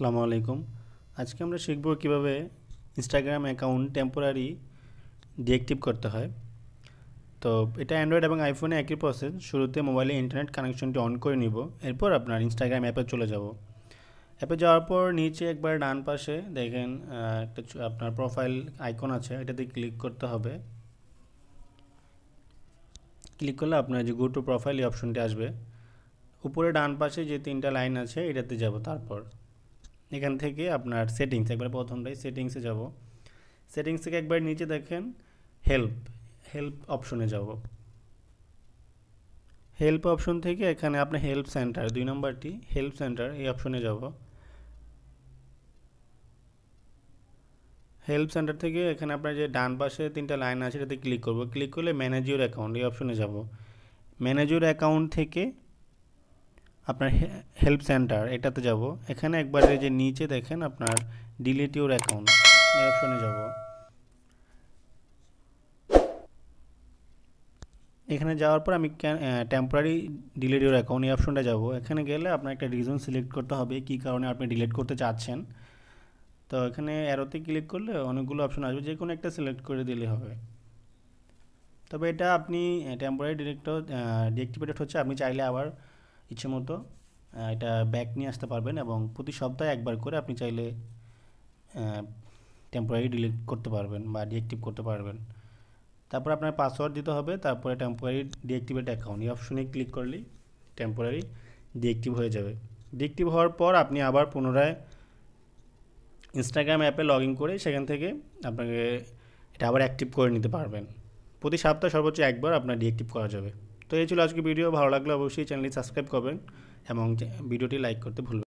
আসসালামু আলাইকুম আজকে আমরা শিখব কিভাবে ইনস্টাগ্রাম অ্যাকাউন্ট টেম্পোরারি ডিঅ্যাক্টিভ করতে হয় তো এটা অ্যান্ড্রয়েড এবং আইফোনে একই প্রসেস শুরুতে মোবাইলে ইন্টারনেট কানেকশনটি অন করে নিব এরপর আপনার ইনস্টাগ্রাম অ্যাপে চলে যাব অ্যাপে যাওয়ার পর নিচে একবার ডান পাশে দেখেন একটা আপনার প্রোফাইল আইকন আছে এটাতে ক্লিক করতে হবে ক্লিক করলে আপনার যে গো টু প্রোফাইল এই অপশনটি আসবে উপরে ডান পাশে যে তিনটা লাইন আছে এটাতে যাব তারপর এখান থেকে আপনার সেটিংস একবার প্রথমটাই সেটিংসে যাব সেটিংস থেকে একবার নিচে দেখেন হেল্প হেল্প অপশনে যাব হেল্প অপশন থেকে এখানে আপনার হেল্প সেন্টার দুই নম্বরটি হেল্প সেন্টার এই অপশনে যাব হেল্প সেন্টার থেকে এখানে আপনার যে ডান পাশে তিনটা লাইন আছে এটাতে ক্লিক করব ক্লিক করলে ম্যানেজ ইউর অ্যাকাউন্ট এই অপশনে যাব ম্যানেজ ইউর অ্যাকাউন্ট থেকে আপনার হেল্প সেন্টার এটাতে যাব এখানে একবারে যে নিচে দেখেন আপনার ডিলিট ইউর অ্যাকাউন্ট এই অপশনে যাব এখানে যাওয়ার পর আমি টেম্পোরারি ডিলিট ইউর অ্যাকাউন্ট এই অপশনটা যাব এখানে গেলে আপনার একটা রিজন সিলেক্ট করতে হবে কি কারণে আপনি ডিলিট করতে চাচ্ছেন তো এখানে অ্যারোতে ক্লিক করলে অনেকগুলো অপশন আসবে যে কোনো একটা সিলেক্ট করে দিলে হবে তবে এটা আপনি টেম্পোরারি ডিরেক্টর ডিএক্টিভেটেড হচ্ছে আপনি চাইলে আবার ইচ্ছে মতো এটা ব্যাক নিয়ে আসতে পারবেন এবং প্রতি সপ্তাহে একবার করে আপনি চাইলে টেম্পোরারি ডিলিট করতে পারবেন বা ডিঅ্যাক্টিভ করতে পারবেন তারপর আপনার পাসওয়ার্ড দিতে হবে তারপরে টেম্পোরারি ডিঅ্যাক্টিভেট অ্যাকাউন্ট এই অপশনে ক্লিক করলেই টেম্পোরারি ডিঅ্যাক্টিভ হয়ে যাবে ডিঅ্যাক্টিভ হওয়ার পর আপনি আবার পুনরায় ইনস্টাগ্রাম অ্যাপে লগ ইন করে সেখান থেকে আপনাকে এটা আবার অ্যাক্টিভ করে নিতে পারবেন প্রতি সপ্তাহে সর্বোচ্চ একবার আপনার ডিঅ্যাক্টিভ করা যাবে তো এই ছিল আজকে ভিডিও ভালো লাগলে অবশ্যই চ্যানেলটি সাবস্ক্রাইব করবেন এবং ভিডিওটি লাইক করতে ভুলবেন